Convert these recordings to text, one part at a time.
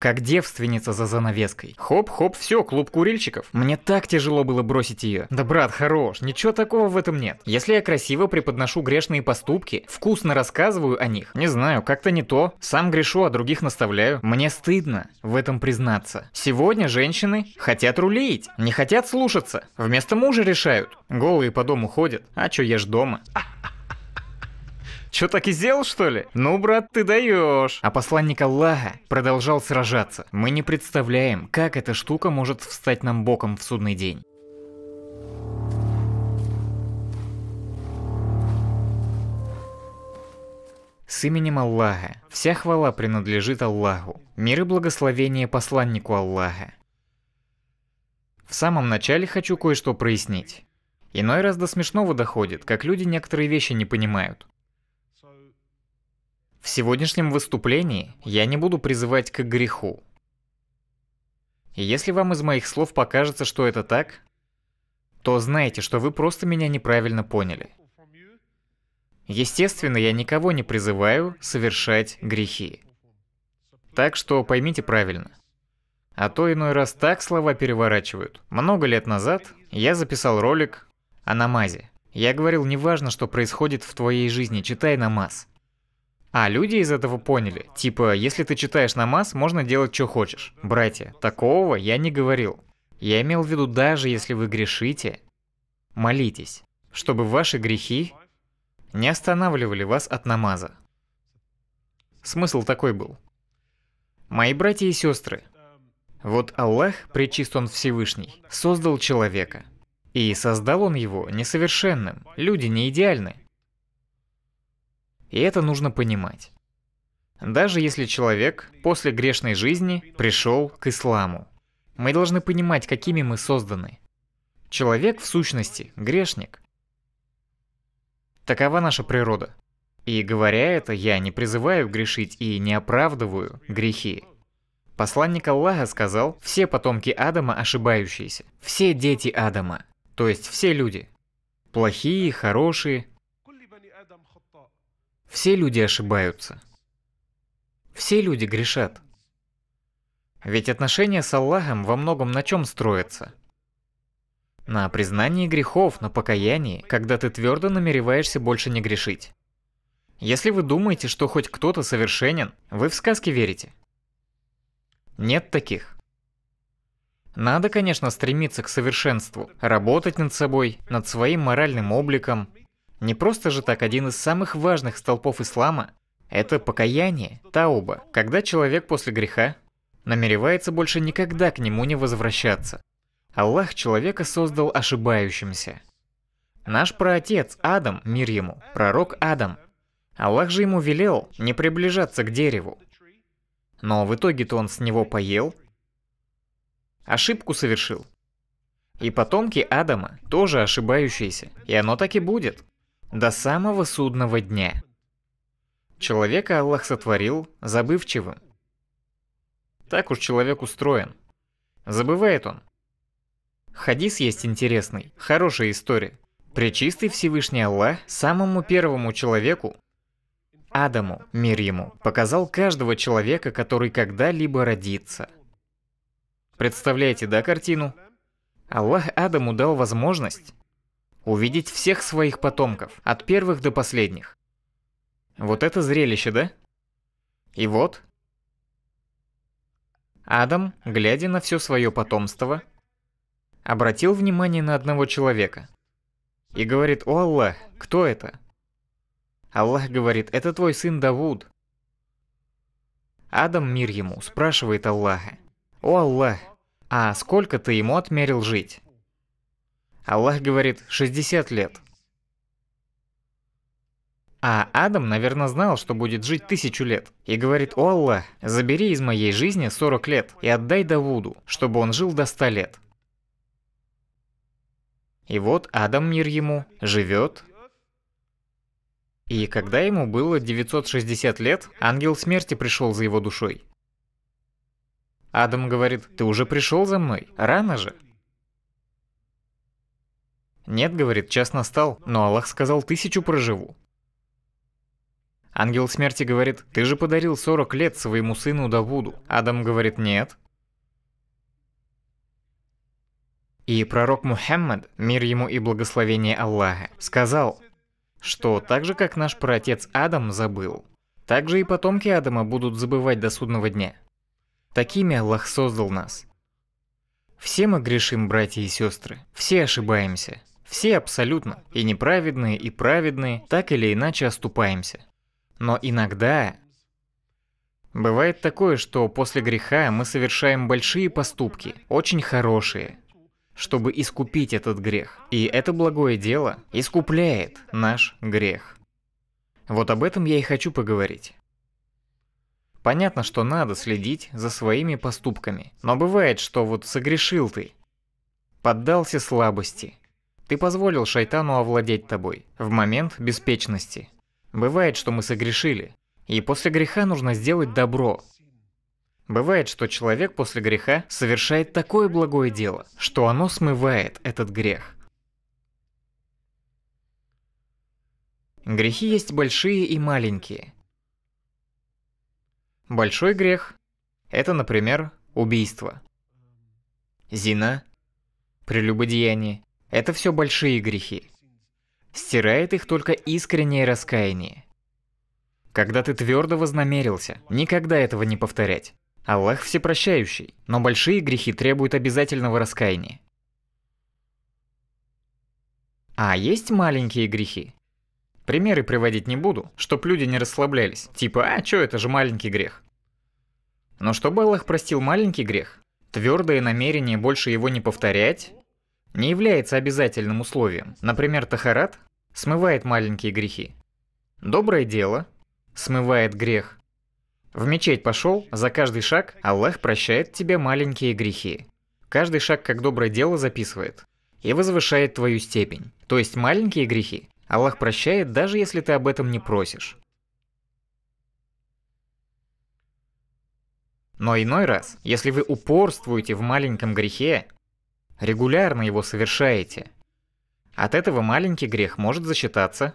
Как девственница за занавеской. Хоп-хоп, все, клуб курильщиков. Мне так тяжело было бросить ее. Да брат, хорош, ничего такого в этом нет. Если я красиво преподношу грешные поступки, вкусно рассказываю о них, не знаю, как-то не то, сам грешу, а других наставляю, мне стыдно в этом признаться. Сегодня женщины хотят рулить, не хотят слушаться, вместо мужа решают. Голые по дому ходят, а чё ешь дома? Чё, так и сделал, что ли? Ну, брат, ты даешь. А посланник Аллаха продолжал сражаться. Мы не представляем, как эта штука может встать нам боком в судный день. С именем Аллаха. Вся хвала принадлежит Аллаху. Мир и благословение посланнику Аллаха. В самом начале хочу кое-что прояснить. Иной раз до смешного доходит, как люди некоторые вещи не понимают. В сегодняшнем выступлении я не буду призывать к греху. Если вам из моих слов покажется, что это так, то знайте, что вы просто меня неправильно поняли. Естественно, я никого не призываю совершать грехи. Так что поймите правильно. А то иной раз так слова переворачивают. Много лет назад я записал ролик о намазе. Я говорил, неважно, что происходит в твоей жизни, читай намаз. А люди из этого поняли. Типа, если ты читаешь намаз, можно делать, что хочешь. Братья, такого я не говорил. Я имел в виду, даже если вы грешите, молитесь, чтобы ваши грехи не останавливали вас от намаза. Смысл такой был. Мои братья и сестры, вот Аллах, причист он Всевышний, создал человека. И создал он его несовершенным, люди не идеальны и это нужно понимать. Даже если человек после грешной жизни пришел к исламу, мы должны понимать, какими мы созданы. Человек в сущности грешник. Такова наша природа. И говоря это, я не призываю грешить и не оправдываю грехи. Посланник Аллаха сказал, все потомки Адама ошибающиеся, все дети Адама, то есть все люди. Плохие, хорошие, все люди ошибаются. Все люди грешат. Ведь отношения с Аллахом во многом на чем строятся? На признании грехов, на покаянии, когда ты твердо намереваешься больше не грешить. Если вы думаете, что хоть кто-то совершенен, вы в сказки верите. Нет таких. Надо, конечно, стремиться к совершенству, работать над собой, над своим моральным обликом, не просто же так один из самых важных столпов ислама – это покаяние, тауба, когда человек после греха намеревается больше никогда к нему не возвращаться. Аллах человека создал ошибающимся. Наш праотец Адам, мир ему, пророк Адам. Аллах же ему велел не приближаться к дереву. Но в итоге-то он с него поел, ошибку совершил. И потомки Адама тоже ошибающиеся, и оно так и будет до самого судного дня. Человека Аллах сотворил забывчивым. Так уж человек устроен. Забывает он. Хадис есть интересный, хорошая история. Пречистый Всевышний Аллах самому первому человеку, Адаму, мир ему, показал каждого человека, который когда-либо родится. Представляете, да, картину? Аллах Адаму дал возможность увидеть всех своих потомков, от первых до последних. Вот это зрелище, да? И вот. Адам, глядя на все свое потомство, обратил внимание на одного человека. И говорит, о Аллах, кто это? Аллах говорит, это твой сын Давуд. Адам, мир ему, спрашивает Аллаха. О Аллах, а сколько ты ему отмерил жить? Аллах говорит 60 лет. А Адам, наверное, знал, что будет жить тысячу лет. И говорит, «О Аллах, забери из моей жизни 40 лет и отдай Давуду, чтобы он жил до 100 лет». И вот Адам, мир ему, живет. И когда ему было 960 лет, ангел смерти пришел за его душой. Адам говорит, «Ты уже пришел за мной? Рано же!» Нет, говорит, час настал, но Аллах сказал, тысячу проживу. Ангел смерти говорит, ты же подарил 40 лет своему сыну Давуду. Адам говорит, нет. И пророк Мухаммад, мир ему и благословение Аллаха, сказал, что так же, как наш праотец Адам забыл, так же и потомки Адама будут забывать до судного дня. Такими Аллах создал нас. Все мы грешим, братья и сестры, все ошибаемся. Все абсолютно, и неправедные, и праведные, так или иначе оступаемся. Но иногда... Бывает такое, что после греха мы совершаем большие поступки, очень хорошие, чтобы искупить этот грех. И это благое дело искупляет наш грех. Вот об этом я и хочу поговорить. Понятно, что надо следить за своими поступками, но бывает, что вот согрешил ты, поддался слабости, ты позволил шайтану овладеть тобой в момент беспечности. Бывает, что мы согрешили, и после греха нужно сделать добро. Бывает, что человек после греха совершает такое благое дело, что оно смывает этот грех. Грехи есть большие и маленькие. Большой грех – это, например, убийство, зина, прелюбодеяние, это все большие грехи. Стирает их только искреннее раскаяние. Когда ты твердо вознамерился, никогда этого не повторять. Аллах всепрощающий, но большие грехи требуют обязательного раскаяния. А есть маленькие грехи? Примеры приводить не буду, чтоб люди не расслаблялись. Типа, а, чё, это же маленький грех. Но чтобы Аллах простил маленький грех, твердое намерение больше его не повторять, не является обязательным условием. Например, тахарат смывает маленькие грехи. Доброе дело смывает грех. В мечеть пошел, за каждый шаг Аллах прощает тебе маленькие грехи. Каждый шаг как доброе дело записывает и возвышает твою степень. То есть маленькие грехи Аллах прощает, даже если ты об этом не просишь. Но иной раз, если вы упорствуете в маленьком грехе, регулярно его совершаете. От этого маленький грех может засчитаться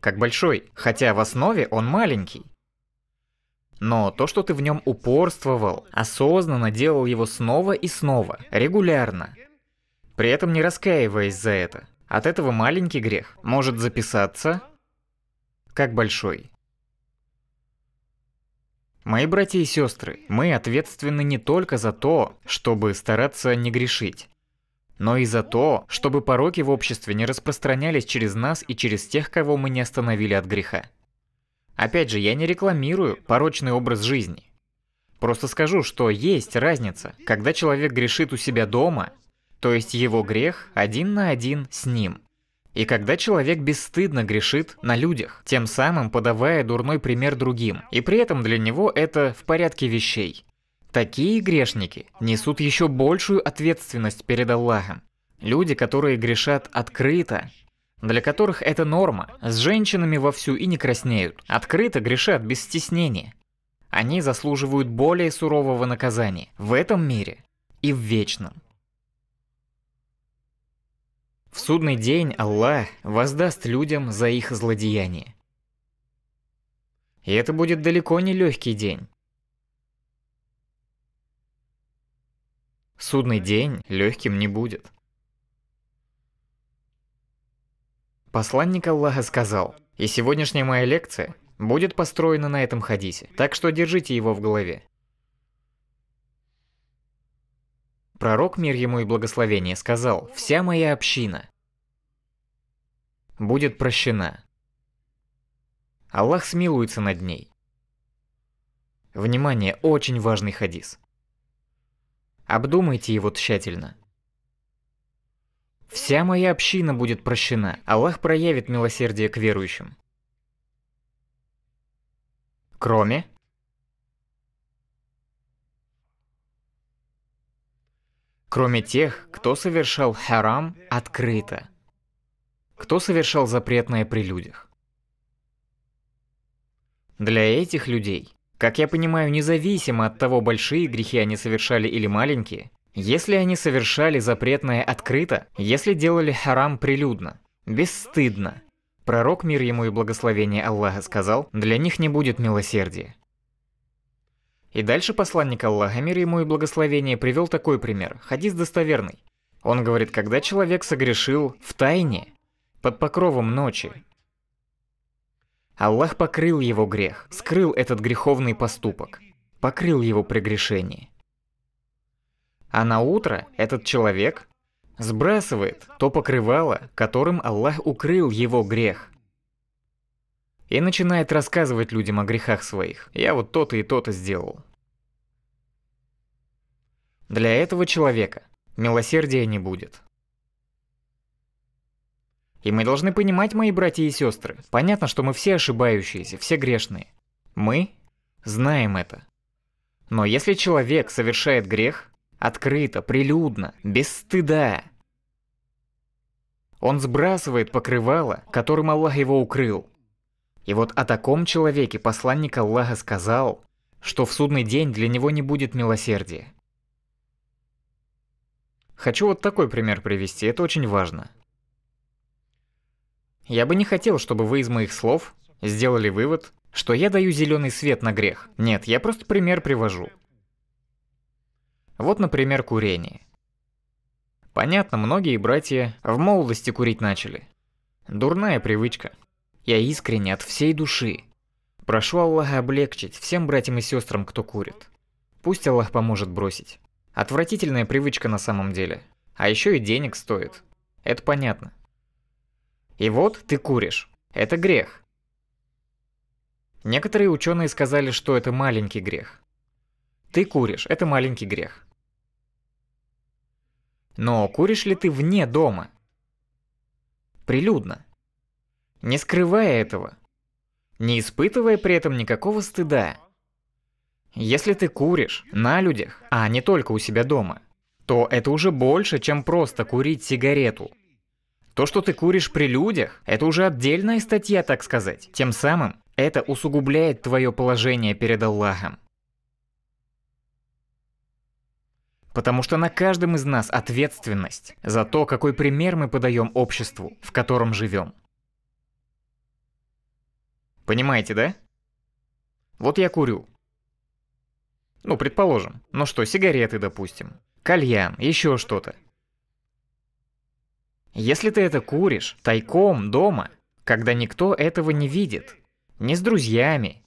как большой, хотя в основе он маленький. Но то, что ты в нем упорствовал, осознанно делал его снова и снова, регулярно, при этом не раскаиваясь за это, от этого маленький грех может записаться как большой. Мои братья и сестры, мы ответственны не только за то, чтобы стараться не грешить, но и за то, чтобы пороки в обществе не распространялись через нас и через тех, кого мы не остановили от греха. Опять же, я не рекламирую порочный образ жизни. Просто скажу, что есть разница, когда человек грешит у себя дома, то есть его грех один на один с ним – и когда человек бесстыдно грешит на людях, тем самым подавая дурной пример другим, и при этом для него это в порядке вещей. Такие грешники несут еще большую ответственность перед Аллахом. Люди, которые грешат открыто, для которых это норма, с женщинами вовсю и не краснеют, открыто грешат без стеснения. Они заслуживают более сурового наказания в этом мире и в вечном. В судный день Аллах воздаст людям за их злодеяния, И это будет далеко не легкий день. Судный день легким не будет. Посланник Аллаха сказал, и сегодняшняя моя лекция будет построена на этом хадисе, так что держите его в голове. Пророк, мир ему и благословение, сказал, «Вся моя община будет прощена». Аллах смилуется над ней. Внимание, очень важный хадис. Обдумайте его тщательно. Вся моя община будет прощена. Аллах проявит милосердие к верующим. Кроме кроме тех, кто совершал харам открыто, кто совершал запретное при людях. Для этих людей, как я понимаю, независимо от того, большие грехи они совершали или маленькие, если они совершали запретное открыто, если делали харам прилюдно, бесстыдно, пророк мир ему и благословение Аллаха сказал, для них не будет милосердия. И дальше посланник Аллаха, мир ему и благословение, привел такой пример, хадис достоверный. Он говорит, когда человек согрешил в тайне, под покровом ночи, Аллах покрыл его грех, скрыл этот греховный поступок, покрыл его прегрешение. А на утро этот человек сбрасывает то покрывало, которым Аллах укрыл его грех и начинает рассказывать людям о грехах своих. Я вот то-то и то-то сделал. Для этого человека милосердия не будет. И мы должны понимать, мои братья и сестры, понятно, что мы все ошибающиеся, все грешные. Мы знаем это. Но если человек совершает грех, открыто, прилюдно, без стыда, он сбрасывает покрывало, которым Аллах его укрыл, и вот о таком человеке посланник Аллаха сказал, что в судный день для него не будет милосердия. Хочу вот такой пример привести, это очень важно. Я бы не хотел, чтобы вы из моих слов сделали вывод, что я даю зеленый свет на грех. Нет, я просто пример привожу. Вот, например, курение. Понятно, многие братья в молодости курить начали. Дурная привычка. Я искренне от всей души. Прошу Аллаха облегчить всем братьям и сестрам, кто курит. Пусть Аллах поможет бросить. Отвратительная привычка на самом деле. А еще и денег стоит. Это понятно. И вот ты куришь. Это грех. Некоторые ученые сказали, что это маленький грех. Ты куришь, это маленький грех. Но куришь ли ты вне дома? Прилюдно не скрывая этого, не испытывая при этом никакого стыда. Если ты куришь на людях, а не только у себя дома, то это уже больше, чем просто курить сигарету. То, что ты куришь при людях, это уже отдельная статья, так сказать. Тем самым это усугубляет твое положение перед Аллахом. Потому что на каждом из нас ответственность за то, какой пример мы подаем обществу, в котором живем. Понимаете, да? Вот я курю. Ну, предположим. Ну что, сигареты, допустим. Кальян, еще что-то. Если ты это куришь, тайком, дома, когда никто этого не видит, ни с друзьями,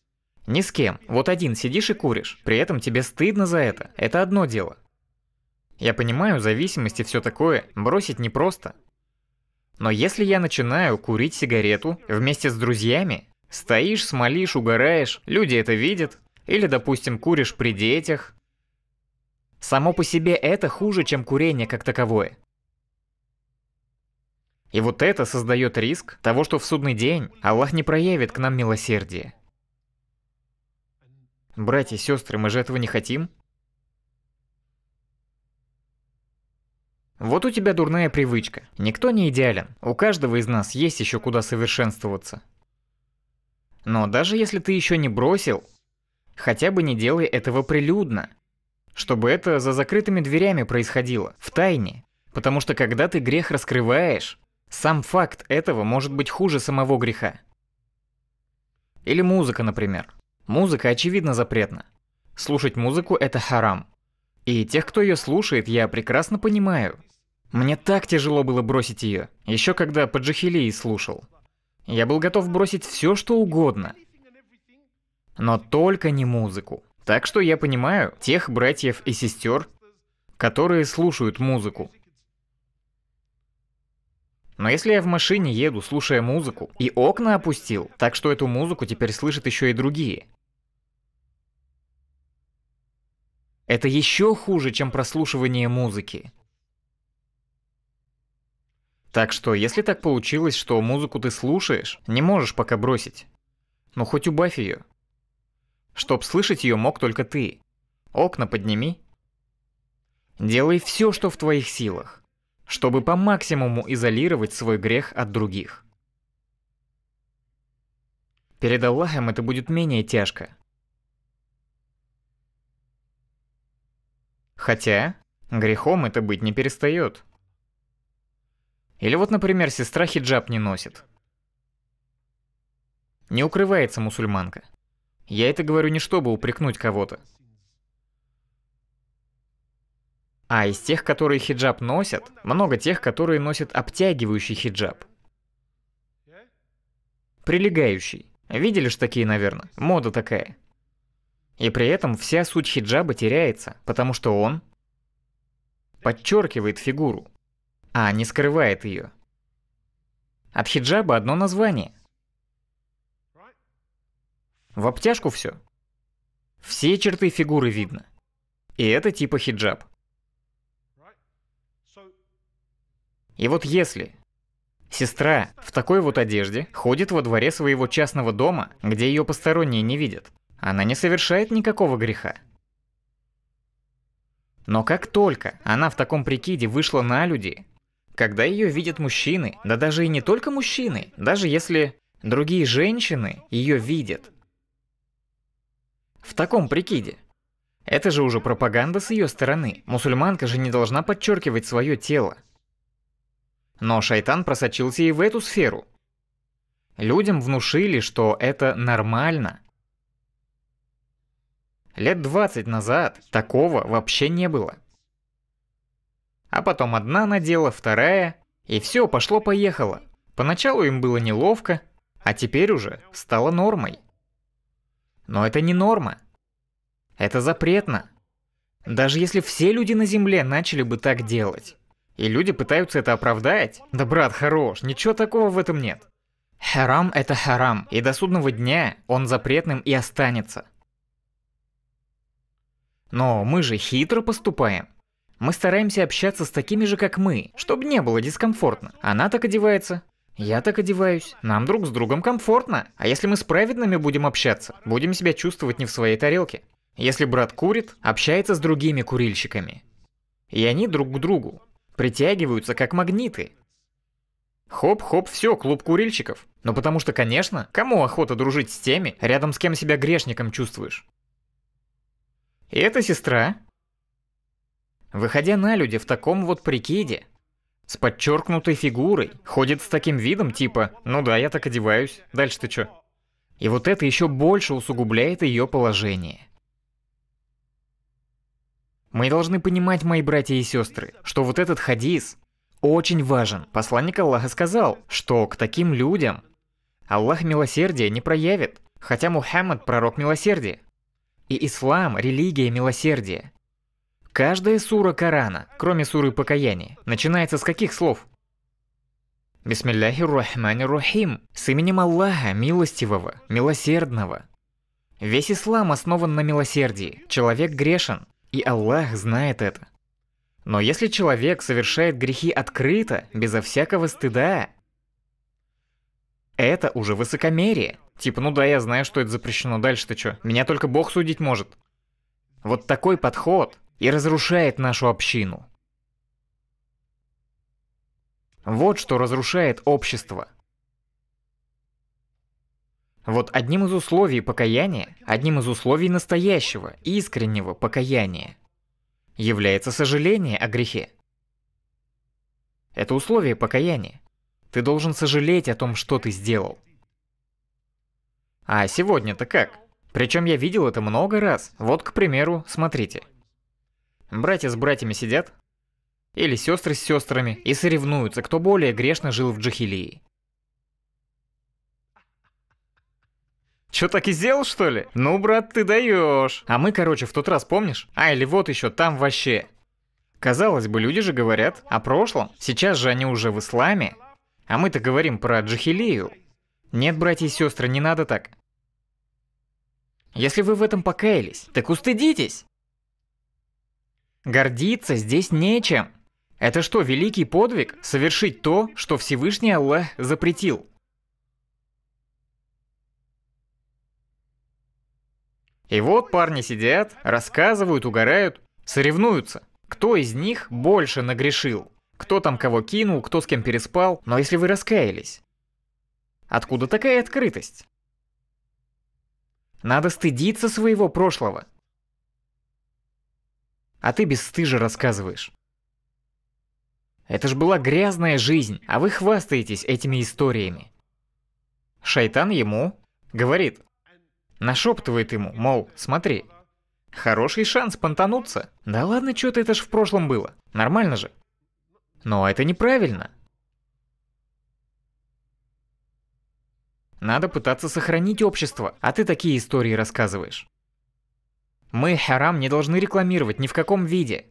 ни с кем, вот один сидишь и куришь, при этом тебе стыдно за это, это одно дело. Я понимаю, зависимости все такое, бросить непросто. Но если я начинаю курить сигарету вместе с друзьями, Стоишь, смолишь, угораешь, люди это видят. Или, допустим, куришь при детях. Само по себе это хуже, чем курение как таковое. И вот это создает риск того, что в судный день Аллах не проявит к нам милосердие. Братья и сестры, мы же этого не хотим. Вот у тебя дурная привычка. Никто не идеален. У каждого из нас есть еще куда совершенствоваться. Но даже если ты еще не бросил, хотя бы не делай этого прилюдно. Чтобы это за закрытыми дверями происходило, в тайне. Потому что когда ты грех раскрываешь, сам факт этого может быть хуже самого греха. Или музыка, например. Музыка очевидно запретна. Слушать музыку – это харам. И тех, кто ее слушает, я прекрасно понимаю. Мне так тяжело было бросить ее, еще когда Паджихилии слушал. Я был готов бросить все, что угодно. Но только не музыку. Так что я понимаю тех братьев и сестер, которые слушают музыку. Но если я в машине еду, слушая музыку, и окна опустил, так что эту музыку теперь слышат еще и другие. Это еще хуже, чем прослушивание музыки. Так что, если так получилось, что музыку ты слушаешь, не можешь пока бросить. Ну хоть убавь ее. Чтоб слышать ее мог только ты. Окна подними. Делай все, что в твоих силах, чтобы по максимуму изолировать свой грех от других. Перед Аллахом это будет менее тяжко. Хотя, грехом это быть не перестает. Или вот, например, сестра хиджаб не носит. Не укрывается мусульманка. Я это говорю не чтобы упрекнуть кого-то. А из тех, которые хиджаб носят, много тех, которые носят обтягивающий хиджаб. Прилегающий. Видели ж такие, наверное? Мода такая. И при этом вся суть хиджаба теряется, потому что он подчеркивает фигуру, а не скрывает ее. От хиджаба одно название. В обтяжку все. Все черты фигуры видно. И это типа хиджаб. И вот если сестра в такой вот одежде ходит во дворе своего частного дома, где ее посторонние не видят, она не совершает никакого греха. Но как только она в таком прикиде вышла на люди когда ее видят мужчины, да даже и не только мужчины, даже если другие женщины ее видят. В таком прикиде. Это же уже пропаганда с ее стороны, мусульманка же не должна подчеркивать свое тело. Но шайтан просочился и в эту сферу. Людям внушили, что это нормально. Лет 20 назад такого вообще не было. А потом одна надела, вторая, и все пошло-поехало. Поначалу им было неловко, а теперь уже стало нормой. Но это не норма. Это запретно. Даже если все люди на Земле начали бы так делать. И люди пытаются это оправдать. Да брат, хорош, ничего такого в этом нет. Харам это харам, и до судного дня он запретным и останется. Но мы же хитро поступаем. Мы стараемся общаться с такими же, как мы, чтобы не было дискомфортно. Она так одевается, я так одеваюсь. Нам друг с другом комфортно. А если мы с праведными будем общаться, будем себя чувствовать не в своей тарелке. Если брат курит, общается с другими курильщиками. И они друг к другу. Притягиваются как магниты. Хоп-хоп, все, клуб курильщиков. Но ну, потому что, конечно, кому охота дружить с теми, рядом с кем себя грешником чувствуешь? И эта сестра, выходя на люди в таком вот прикиде, с подчеркнутой фигурой, ходит с таким видом типа «ну да, я так одеваюсь, дальше ты чё?». И вот это еще больше усугубляет ее положение. Мы должны понимать, мои братья и сестры, что вот этот хадис очень важен. Посланник Аллаха сказал, что к таким людям Аллах милосердия не проявит, хотя Мухаммад – пророк милосердия. И ислам – религия милосердия. Каждая сура Корана, кроме суры Покаяния, начинается с каких слов? Бисмилляхи рахмани рухим. С именем Аллаха, милостивого, милосердного. Весь ислам основан на милосердии. Человек грешен, и Аллах знает это. Но если человек совершает грехи открыто, безо всякого стыда, это уже высокомерие. Типа, ну да, я знаю, что это запрещено, дальше-то что? Меня только Бог судить может. Вот такой подход и разрушает нашу общину. Вот что разрушает общество. Вот одним из условий покаяния, одним из условий настоящего, искреннего покаяния является сожаление о грехе. Это условие покаяния. Ты должен сожалеть о том, что ты сделал. А сегодня-то как? Причем я видел это много раз. Вот, к примеру, смотрите. Братья с братьями сидят, или сестры с сестрами, и соревнуются, кто более грешно жил в Джахилии. Чё, так и сделал, что ли? Ну, брат, ты даешь. А мы, короче, в тот раз, помнишь? А, или вот еще, там вообще. Казалось бы, люди же говорят о прошлом. Сейчас же они уже в исламе. А мы-то говорим про джахилию. Нет, братья и сестры, не надо так. Если вы в этом покаялись, так устыдитесь. Гордиться здесь нечем. Это что, великий подвиг – совершить то, что Всевышний Аллах запретил? И вот парни сидят, рассказывают, угорают, соревнуются. Кто из них больше нагрешил? Кто там кого кинул, кто с кем переспал, но если вы раскаялись? Откуда такая открытость? Надо стыдиться своего прошлого а ты бесстыже рассказываешь. Это ж была грязная жизнь, а вы хвастаетесь этими историями. Шайтан ему говорит, нашептывает ему, мол, смотри, хороший шанс понтануться. Да ладно, что-то это ж в прошлом было, нормально же. Но это неправильно. Надо пытаться сохранить общество, а ты такие истории рассказываешь. Мы харам не должны рекламировать ни в каком виде.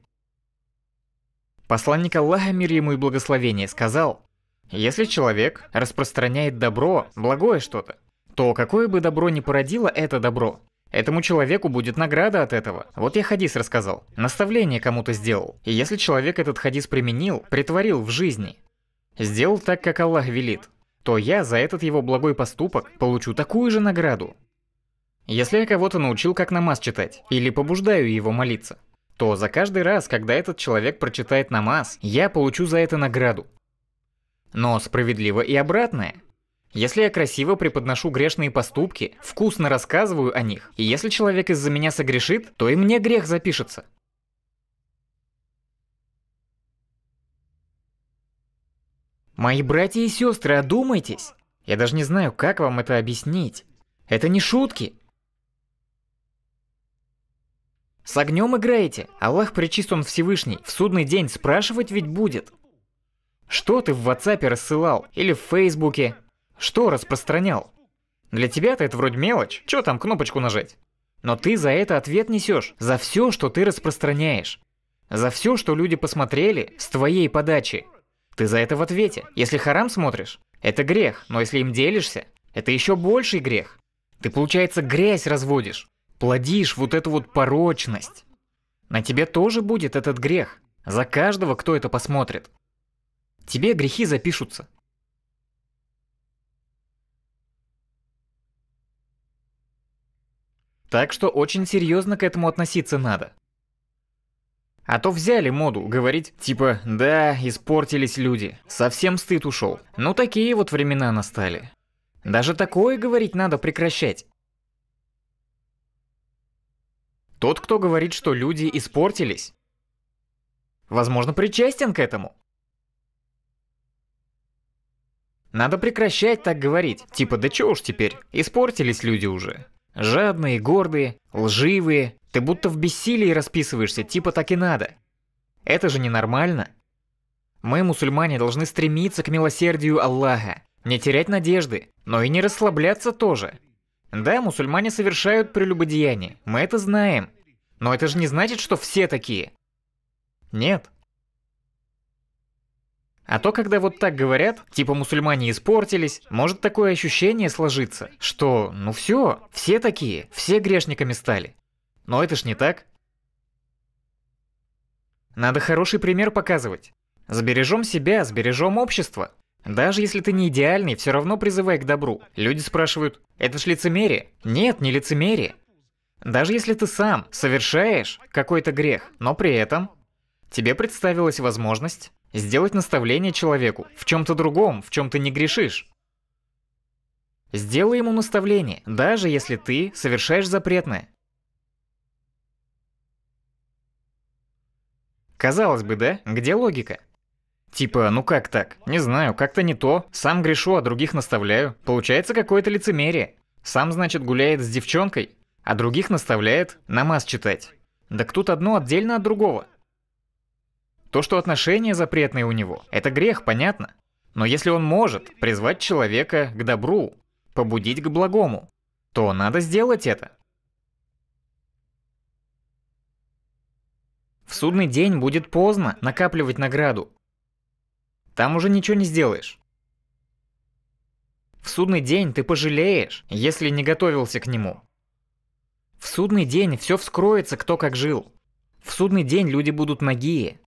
Посланник Аллаха, мир ему и благословение, сказал, «Если человек распространяет добро, благое что-то, то какое бы добро ни породило это добро, Этому человеку будет награда от этого. Вот я хадис рассказал. Наставление кому-то сделал. И если человек этот хадис применил, притворил в жизни, сделал так, как Аллах велит, то я за этот его благой поступок получу такую же награду. Если я кого-то научил, как намаз читать, или побуждаю его молиться, то за каждый раз, когда этот человек прочитает намаз, я получу за это награду. Но справедливо и обратное. Если я красиво преподношу грешные поступки, вкусно рассказываю о них, и если человек из-за меня согрешит, то и мне грех запишется. Мои братья и сестры, одумайтесь! Я даже не знаю, как вам это объяснить. Это не шутки. С огнем играете? Аллах Он Всевышний. В судный день спрашивать ведь будет. Что ты в WhatsApp рассылал? Или в Фейсбуке? Что распространял? Для тебя-то это вроде мелочь. Чё там кнопочку нажать? Но ты за это ответ несешь. За все, что ты распространяешь. За все, что люди посмотрели с твоей подачи. Ты за это в ответе. Если харам смотришь, это грех. Но если им делишься, это еще больший грех. Ты, получается, грязь разводишь плодишь вот эту вот порочность. На тебе тоже будет этот грех. За каждого, кто это посмотрит. Тебе грехи запишутся. Так что очень серьезно к этому относиться надо. А то взяли моду говорить, типа, да, испортились люди, совсем стыд ушел. Ну такие вот времена настали. Даже такое говорить надо прекращать. Тот, кто говорит, что люди испортились, возможно, причастен к этому. Надо прекращать так говорить. Типа, да чё уж теперь, испортились люди уже. Жадные, гордые, лживые. Ты будто в бессилии расписываешься, типа так и надо. Это же ненормально. Мы, мусульмане, должны стремиться к милосердию Аллаха, не терять надежды, но и не расслабляться тоже. Да, мусульмане совершают прелюбодеяние, мы это знаем. Но это же не значит, что все такие. Нет. А то, когда вот так говорят, типа мусульмане испортились, может такое ощущение сложиться, что ну все, все такие, все грешниками стали. Но это ж не так. Надо хороший пример показывать. Сбережем себя, сбережем общество. Даже если ты не идеальный, все равно призывай к добру. Люди спрашивают, это ж лицемерие? Нет, не лицемерие. Даже если ты сам совершаешь какой-то грех, но при этом тебе представилась возможность сделать наставление человеку в чем-то другом, в чем ты не грешишь. Сделай ему наставление, даже если ты совершаешь запретное. Казалось бы, да? Где логика? Типа, ну как так? Не знаю, как-то не то. Сам грешу, а других наставляю. Получается какое-то лицемерие. Сам, значит, гуляет с девчонкой, а других наставляет намаз читать. Да тут одно отдельно от другого. То, что отношения запретные у него, это грех, понятно. Но если он может призвать человека к добру, побудить к благому, то надо сделать это. В судный день будет поздно накапливать награду, там уже ничего не сделаешь. В судный день ты пожалеешь, если не готовился к нему. В судный день все вскроется, кто как жил. В судный день люди будут нагие.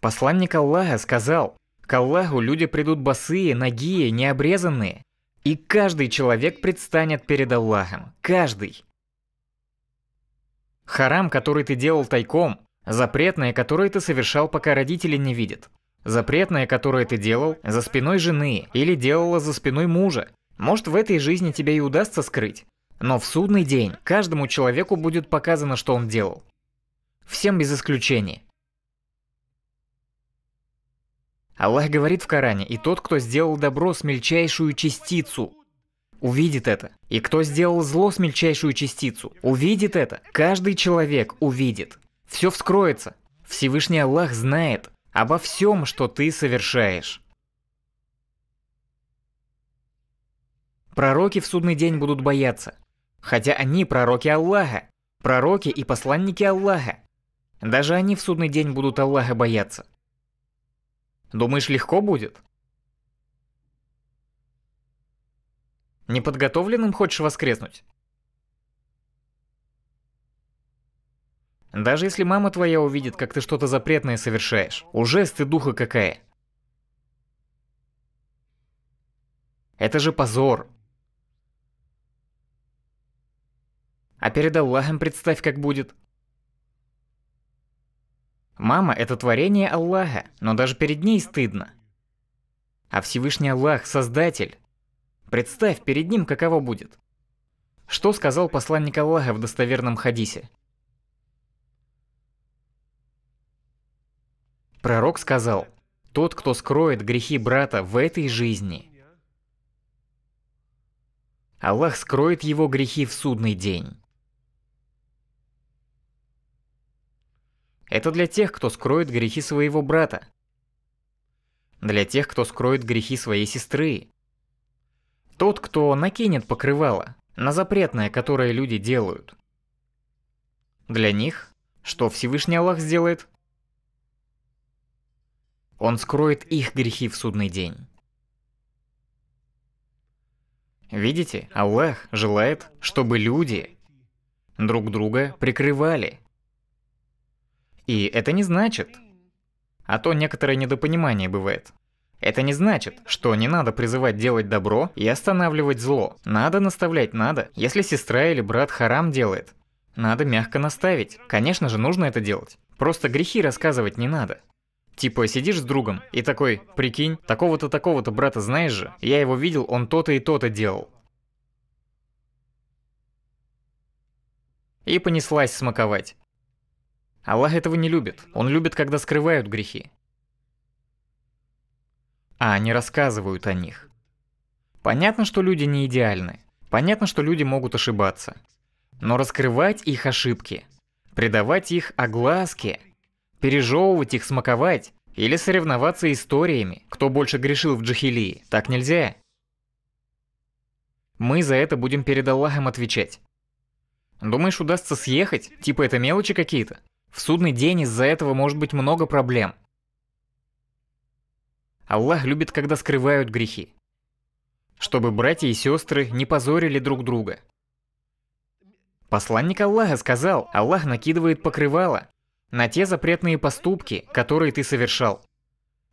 Посланник Аллаха сказал, к Аллаху люди придут босые, нагие, необрезанные. И каждый человек предстанет перед Аллахом. Каждый. Харам, который ты делал тайком, запретное, которое ты совершал, пока родители не видят – Запретное, которое ты делал за спиной жены или делала за спиной мужа. Может, в этой жизни тебе и удастся скрыть. Но в судный день каждому человеку будет показано, что он делал. Всем без исключения. Аллах говорит в Коране, и тот, кто сделал добро с мельчайшую частицу, увидит это. И кто сделал зло с мельчайшую частицу, увидит это. Каждый человек увидит. Все вскроется. Всевышний Аллах знает, обо всем, что ты совершаешь. Пророки в судный день будут бояться, хотя они пророки Аллаха, пророки и посланники Аллаха. Даже они в судный день будут Аллаха бояться. Думаешь, легко будет? Неподготовленным хочешь воскреснуть? Даже если мама твоя увидит, как ты что-то запретное совершаешь, уже духа какая. Это же позор. А перед Аллахом представь, как будет. Мама – это творение Аллаха, но даже перед ней стыдно. А Всевышний Аллах – Создатель. Представь, перед ним каково будет. Что сказал посланник Аллаха в достоверном хадисе? Пророк сказал, «Тот, кто скроет грехи брата в этой жизни, Аллах скроет его грехи в судный день». Это для тех, кто скроет грехи своего брата. Для тех, кто скроет грехи своей сестры. Тот, кто накинет покрывало на запретное, которое люди делают. Для них, что Всевышний Аллах сделает – он скроет их грехи в судный день. Видите, Аллах желает, чтобы люди друг друга прикрывали. И это не значит, а то некоторое недопонимание бывает. Это не значит, что не надо призывать делать добро и останавливать зло. Надо наставлять надо. Если сестра или брат харам делает, надо мягко наставить. Конечно же, нужно это делать. Просто грехи рассказывать не надо. Типа, сидишь с другом и такой, прикинь, такого-то, такого-то брата знаешь же, я его видел, он то-то и то-то делал. И понеслась смаковать. Аллах этого не любит. Он любит, когда скрывают грехи. А они рассказывают о них. Понятно, что люди не идеальны. Понятно, что люди могут ошибаться. Но раскрывать их ошибки, предавать их огласке – пережевывать их, смаковать или соревноваться историями, кто больше грешил в джихилии, Так нельзя. Мы за это будем перед Аллахом отвечать. Думаешь, удастся съехать? Типа это мелочи какие-то? В судный день из-за этого может быть много проблем. Аллах любит, когда скрывают грехи. Чтобы братья и сестры не позорили друг друга. Посланник Аллаха сказал, Аллах накидывает покрывало, на те запретные поступки, которые ты совершал.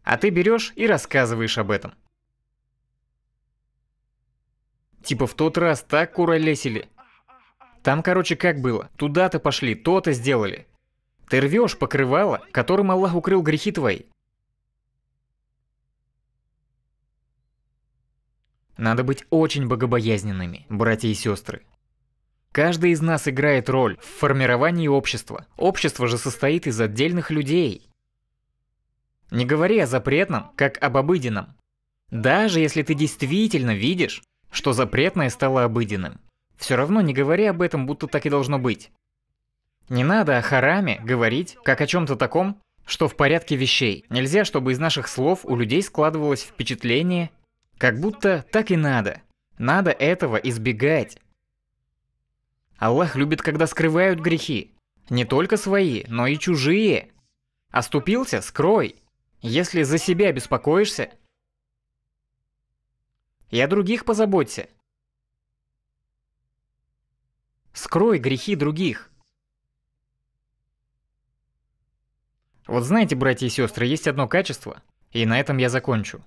А ты берешь и рассказываешь об этом. Типа в тот раз так куролесили. Там, короче, как было. Туда-то пошли, то-то сделали. Ты рвешь покрывало, которым Аллах укрыл грехи твои. Надо быть очень богобоязненными, братья и сестры. Каждый из нас играет роль в формировании общества. Общество же состоит из отдельных людей. Не говори о запретном, как об обыденном. Даже если ты действительно видишь, что запретное стало обыденным. Все равно не говори об этом, будто так и должно быть. Не надо о хараме говорить, как о чем-то таком, что в порядке вещей. Нельзя, чтобы из наших слов у людей складывалось впечатление, как будто так и надо. Надо этого избегать. Аллах любит, когда скрывают грехи. Не только свои, но и чужие. Оступился – скрой. Если за себя беспокоишься, и о других позаботься. Скрой грехи других. Вот знаете, братья и сестры, есть одно качество, и на этом я закончу.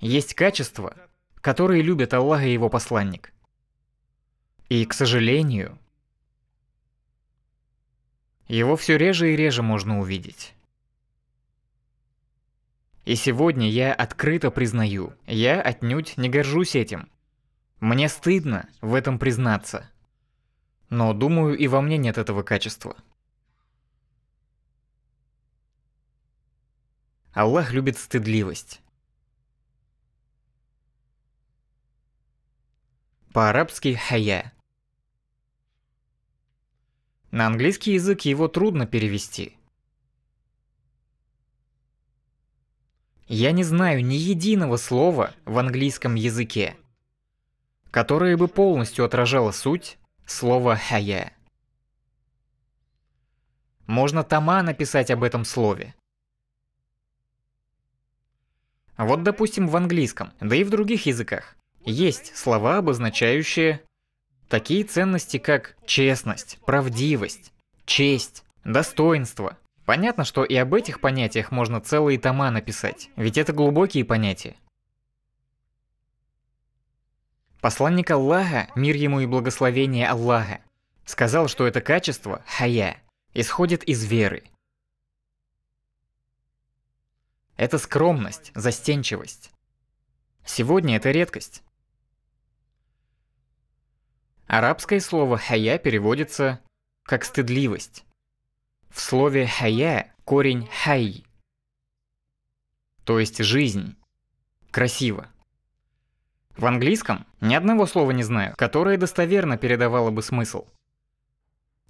Есть качество, которые любят Аллаха и его посланник. И, к сожалению, его все реже и реже можно увидеть. И сегодня я открыто признаю, я отнюдь не горжусь этим. Мне стыдно в этом признаться. Но думаю, и во мне нет этого качества. Аллах любит стыдливость. по-арабски «хая». На английский язык его трудно перевести. Я не знаю ни единого слова в английском языке, которое бы полностью отражало суть слова «хая». Можно тома написать об этом слове. Вот допустим в английском, да и в других языках. Есть слова, обозначающие такие ценности, как честность, правдивость, честь, достоинство. Понятно, что и об этих понятиях можно целые тома написать, ведь это глубокие понятия. Посланник Аллаха, мир ему и благословение Аллаха, сказал, что это качество, хая, исходит из веры. Это скромность, застенчивость. Сегодня это редкость. Арабское слово «хая» переводится как «стыдливость». В слове «хая» корень «хай», то есть «жизнь». Красиво. В английском ни одного слова не знаю, которое достоверно передавало бы смысл.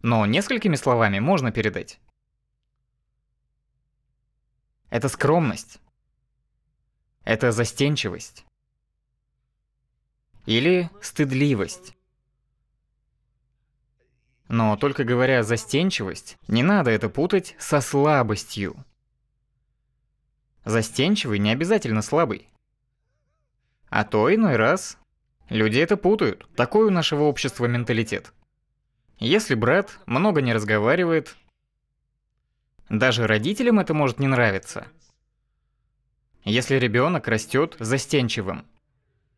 Но несколькими словами можно передать. Это скромность. Это застенчивость. Или стыдливость. Но только говоря «застенчивость», не надо это путать со слабостью. Застенчивый не обязательно слабый. А то иной раз. Люди это путают. Такой у нашего общества менталитет. Если брат много не разговаривает, даже родителям это может не нравиться. Если ребенок растет застенчивым.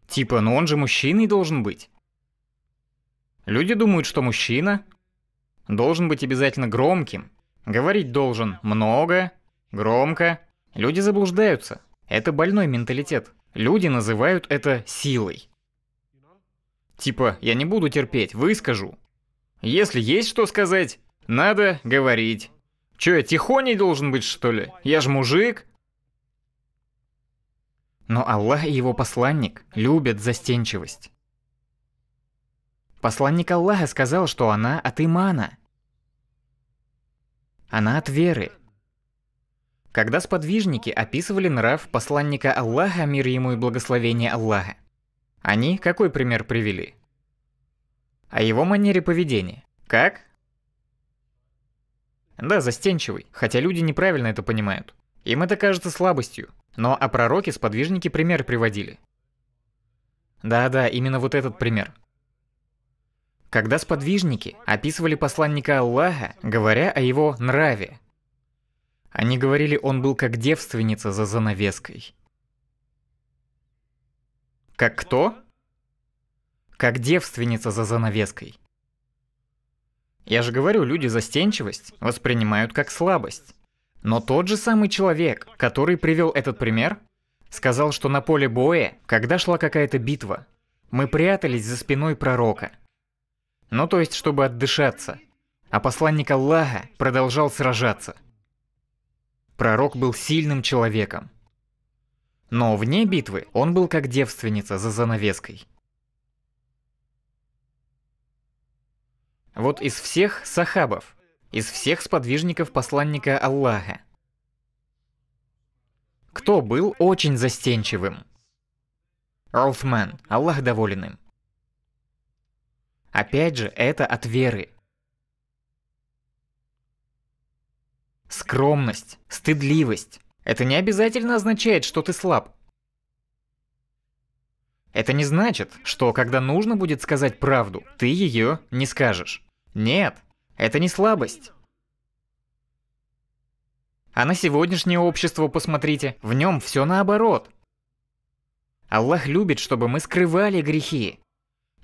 Типа, ну он же мужчиной должен быть. Люди думают, что мужчина должен быть обязательно громким. Говорить должен много, громко. Люди заблуждаются. Это больной менталитет. Люди называют это силой. Типа, я не буду терпеть, выскажу. Если есть что сказать, надо говорить. Чё, я тихоней должен быть, что ли? Я ж мужик. Но Аллах и его посланник любят застенчивость. Посланник Аллаха сказал, что она от имана. Она от веры. Когда сподвижники описывали нрав посланника Аллаха, мир ему и благословение Аллаха, они какой пример привели? О его манере поведения. Как? Да, застенчивый, хотя люди неправильно это понимают. Им это кажется слабостью, но о пророке сподвижники пример приводили. Да-да, именно вот этот пример – когда сподвижники описывали посланника Аллаха, говоря о его нраве. Они говорили, он был как девственница за занавеской. Как кто? Как девственница за занавеской. Я же говорю, люди застенчивость воспринимают как слабость. Но тот же самый человек, который привел этот пример, сказал, что на поле боя, когда шла какая-то битва, мы прятались за спиной пророка – ну то есть, чтобы отдышаться. А посланник Аллаха продолжал сражаться. Пророк был сильным человеком. Но вне битвы он был как девственница за занавеской. Вот из всех сахабов, из всех сподвижников посланника Аллаха, кто был очень застенчивым? Роуфман, Аллах доволен им. Опять же, это от веры. Скромность, стыдливость. Это не обязательно означает, что ты слаб. Это не значит, что когда нужно будет сказать правду, ты ее не скажешь. Нет, это не слабость. А на сегодняшнее общество посмотрите, в нем все наоборот. Аллах любит, чтобы мы скрывали грехи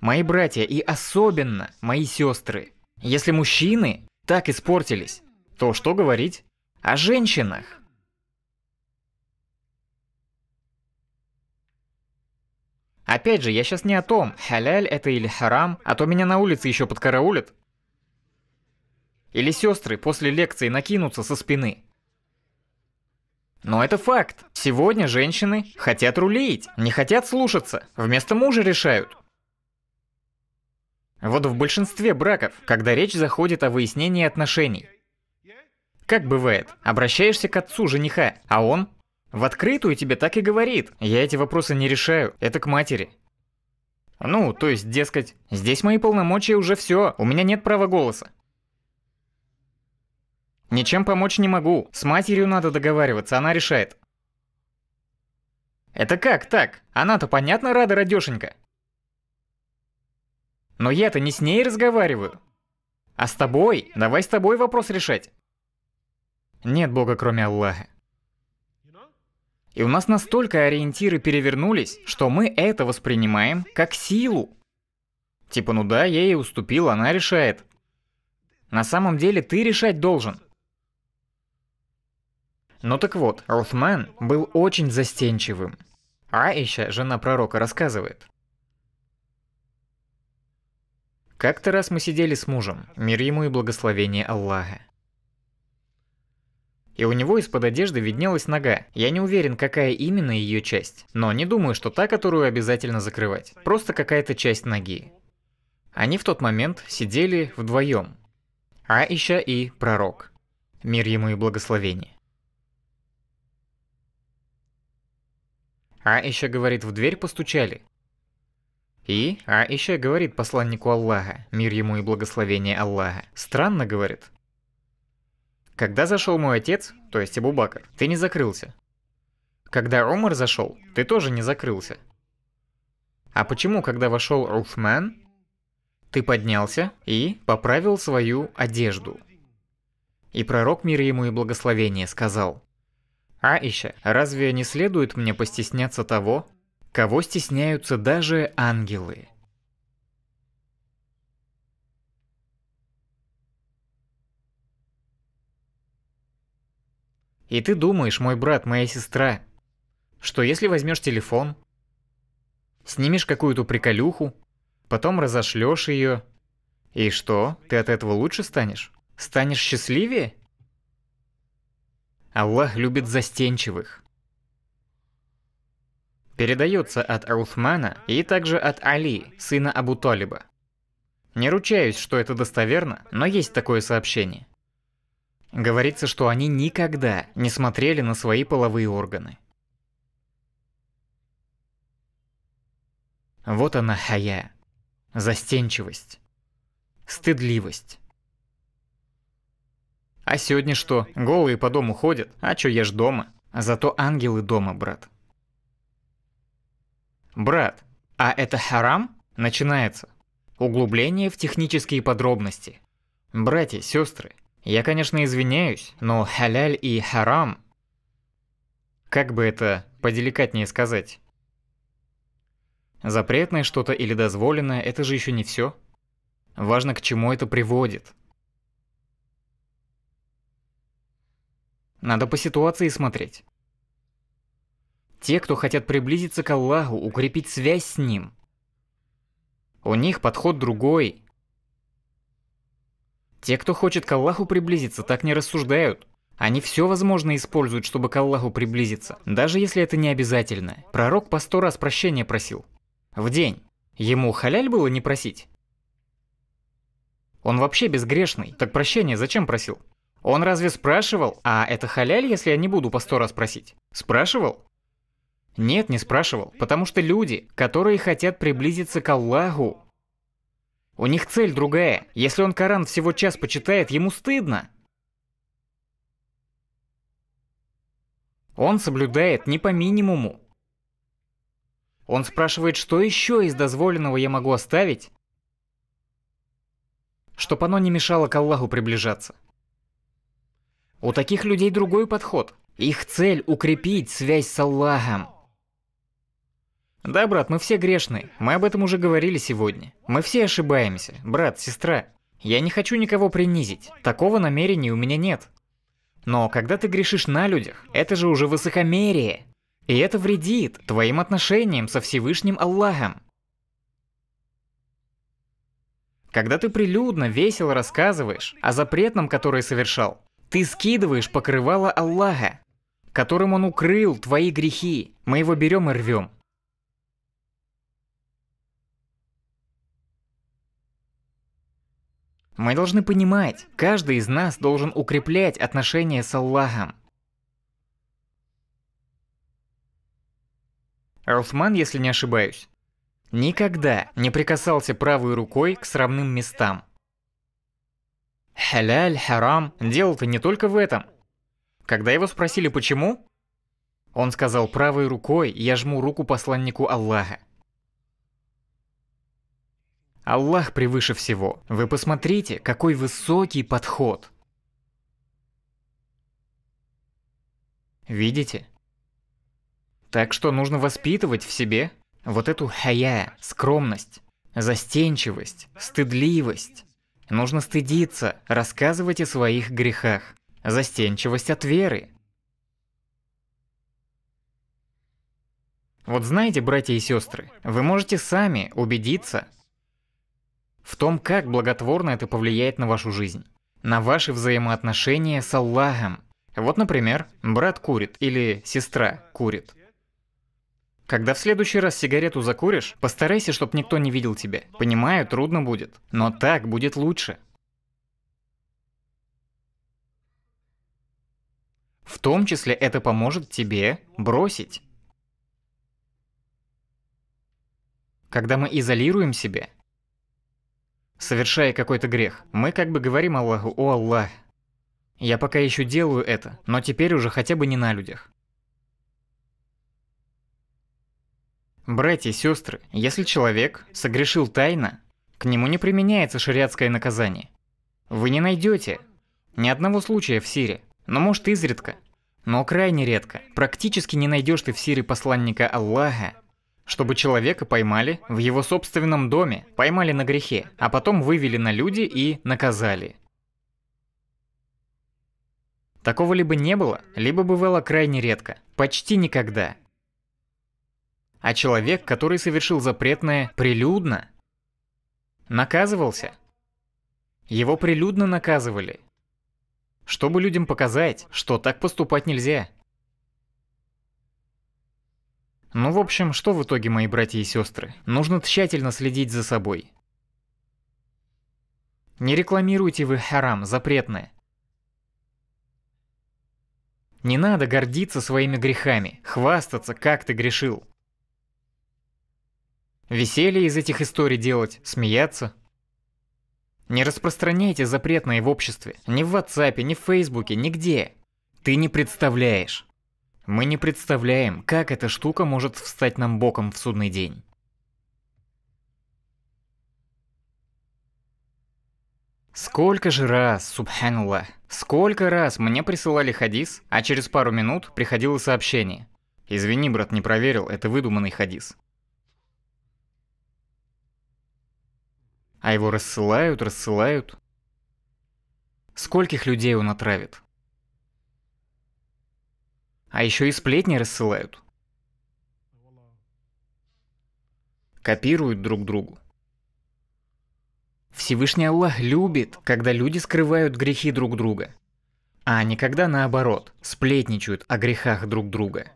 мои братья и особенно мои сестры. Если мужчины так испортились, то что говорить о женщинах? Опять же, я сейчас не о том, халяль это или харам, а то меня на улице еще подкараулят. Или сестры после лекции накинутся со спины. Но это факт. Сегодня женщины хотят рулить, не хотят слушаться, вместо мужа решают. Вот в большинстве браков, когда речь заходит о выяснении отношений. Как бывает, обращаешься к отцу жениха, а он в открытую тебе так и говорит. Я эти вопросы не решаю, это к матери. Ну, то есть, дескать, здесь мои полномочия уже все, у меня нет права голоса. Ничем помочь не могу, с матерью надо договариваться, она решает. Это как так? Она-то понятно рада, радешенька. Но я-то не с ней разговариваю. А с тобой? Давай с тобой вопрос решать. Нет Бога, кроме Аллаха. И у нас настолько ориентиры перевернулись, что мы это воспринимаем как силу. Типа, ну да, я ей уступил, она решает. На самом деле ты решать должен. Ну так вот, Уфман был очень застенчивым. Аиша, жена пророка, рассказывает. Как-то раз мы сидели с мужем, мир ему и благословение Аллаха. И у него из-под одежды виднелась нога. Я не уверен, какая именно ее часть. Но не думаю, что та, которую обязательно закрывать. Просто какая-то часть ноги. Они в тот момент сидели вдвоем. Аиша и пророк. Мир ему и благословение. Аиша говорит, в дверь постучали. И, а еще говорит посланнику Аллаха, мир ему и благословение Аллаха. Странно, говорит. Когда зашел мой отец, то есть Абу Бакр, ты не закрылся. Когда Умар зашел, ты тоже не закрылся. А почему, когда вошел Уфман, ты поднялся и поправил свою одежду? И пророк мир ему и благословение сказал. Аиша, разве не следует мне постесняться того, кого стесняются даже ангелы. И ты думаешь, мой брат, моя сестра, что если возьмешь телефон, снимешь какую-то приколюху, потом разошлешь ее, и что, ты от этого лучше станешь? Станешь счастливее? Аллах любит застенчивых передается от Аусмана и также от Али, сына Абу Толиба. Не ручаюсь, что это достоверно, но есть такое сообщение. Говорится, что они никогда не смотрели на свои половые органы. Вот она хая, застенчивость, стыдливость. А сегодня что, голые по дому ходят? А чё, я ж дома. Зато ангелы дома, брат. Брат, а это харам? Начинается. Углубление в технические подробности. Братья, сестры, я, конечно, извиняюсь, но халяль и харам... Как бы это поделикатнее сказать? Запретное что-то или дозволенное – это же еще не все. Важно, к чему это приводит. Надо по ситуации смотреть. Те, кто хотят приблизиться к Аллаху, укрепить связь с Ним. У них подход другой. Те, кто хочет к Аллаху приблизиться, так не рассуждают. Они все возможное используют, чтобы к Аллаху приблизиться, даже если это не обязательно. Пророк по сто раз прощения просил. В день. Ему халяль было не просить? Он вообще безгрешный. Так прощение зачем просил? Он разве спрашивал, а это халяль, если я не буду по сто раз просить? Спрашивал? Нет, не спрашивал, потому что люди, которые хотят приблизиться к Аллаху, у них цель другая. Если он Коран всего час почитает, ему стыдно. Он соблюдает не по минимуму. Он спрашивает, что еще из дозволенного я могу оставить, чтобы оно не мешало к Аллаху приближаться. У таких людей другой подход. Их цель – укрепить связь с Аллахом. Да, брат, мы все грешны. Мы об этом уже говорили сегодня. Мы все ошибаемся. Брат, сестра. Я не хочу никого принизить. Такого намерения у меня нет. Но когда ты грешишь на людях, это же уже высокомерие. И это вредит твоим отношениям со Всевышним Аллахом. Когда ты прилюдно, весело рассказываешь о запретном, который совершал, ты скидываешь покрывало Аллаха, которым он укрыл твои грехи. Мы его берем и рвем. Мы должны понимать, каждый из нас должен укреплять отношения с Аллахом. Руфман, если не ошибаюсь, никогда не прикасался правой рукой к срамным местам. Халяль, харам, дело-то не только в этом. Когда его спросили почему, он сказал правой рукой я жму руку посланнику Аллаха. Аллах превыше всего. Вы посмотрите, какой высокий подход. Видите? Так что нужно воспитывать в себе вот эту хая, скромность, застенчивость, стыдливость. Нужно стыдиться, рассказывать о своих грехах. Застенчивость от веры. Вот знаете, братья и сестры, вы можете сами убедиться, в том, как благотворно это повлияет на вашу жизнь, на ваши взаимоотношения с Аллахом. Вот, например, брат курит или сестра курит. Когда в следующий раз сигарету закуришь, постарайся, чтобы никто не видел тебя. Понимаю, трудно будет, но так будет лучше. В том числе это поможет тебе бросить. Когда мы изолируем себя, совершая какой-то грех. Мы как бы говорим Аллаху «О Аллах». Я пока еще делаю это, но теперь уже хотя бы не на людях. Братья и сестры, если человек согрешил тайно, к нему не применяется шариатское наказание. Вы не найдете ни одного случая в Сирии, но может изредка, но крайне редко. Практически не найдешь ты в Сирии посланника Аллаха, чтобы человека поймали в его собственном доме, поймали на грехе, а потом вывели на люди и наказали. Такого либо не было, либо бывало крайне редко, почти никогда. А человек, который совершил запретное прилюдно, наказывался. Его прилюдно наказывали, чтобы людям показать, что так поступать нельзя – ну, в общем, что в итоге, мои братья и сестры? Нужно тщательно следить за собой. Не рекламируйте вы харам, запретное. Не надо гордиться своими грехами, хвастаться, как ты грешил. Веселье из этих историй делать, смеяться. Не распространяйте запретное в обществе, ни в WhatsApp, ни в Фейсбуке, нигде. Ты не представляешь. Мы не представляем, как эта штука может встать нам боком в судный день. Сколько же раз, субханаллах, сколько раз мне присылали хадис, а через пару минут приходило сообщение. Извини, брат, не проверил, это выдуманный хадис. А его рассылают, рассылают. Скольких людей он отравит? А еще и сплетни рассылают. Копируют друг другу. Всевышний Аллах любит, когда люди скрывают грехи друг друга. А никогда наоборот, сплетничают о грехах друг друга.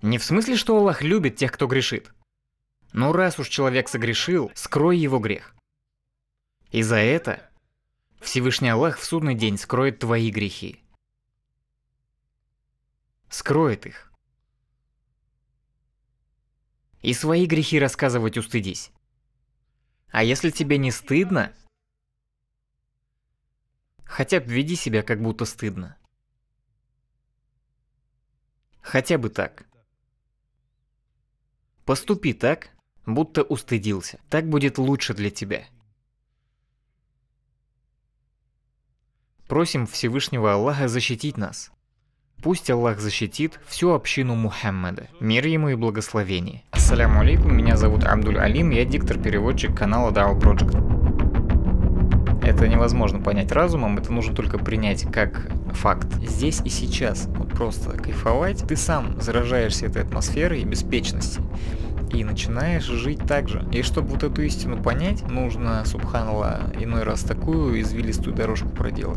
Не в смысле, что Аллах любит тех, кто грешит. Но раз уж человек согрешил, скрой его грех. И за это Всевышний Аллах в судный день скроет твои грехи скроет их. И свои грехи рассказывать устыдись. А если тебе не стыдно, хотя бы веди себя как будто стыдно. Хотя бы так. Поступи так, будто устыдился. Так будет лучше для тебя. Просим Всевышнего Аллаха защитить нас. Пусть Аллах защитит всю общину Мухаммада. Мир ему и благословение. Ассаляму алейкум, меня зовут Абдуль Алим, я диктор-переводчик канала DAO Project. Это невозможно понять разумом, это нужно только принять как факт. Здесь и сейчас, вот просто кайфовать, ты сам заражаешься этой атмосферой и беспечности и начинаешь жить так же. И чтобы вот эту истину понять, нужно, субханала, иной раз такую извилистую дорожку проделать.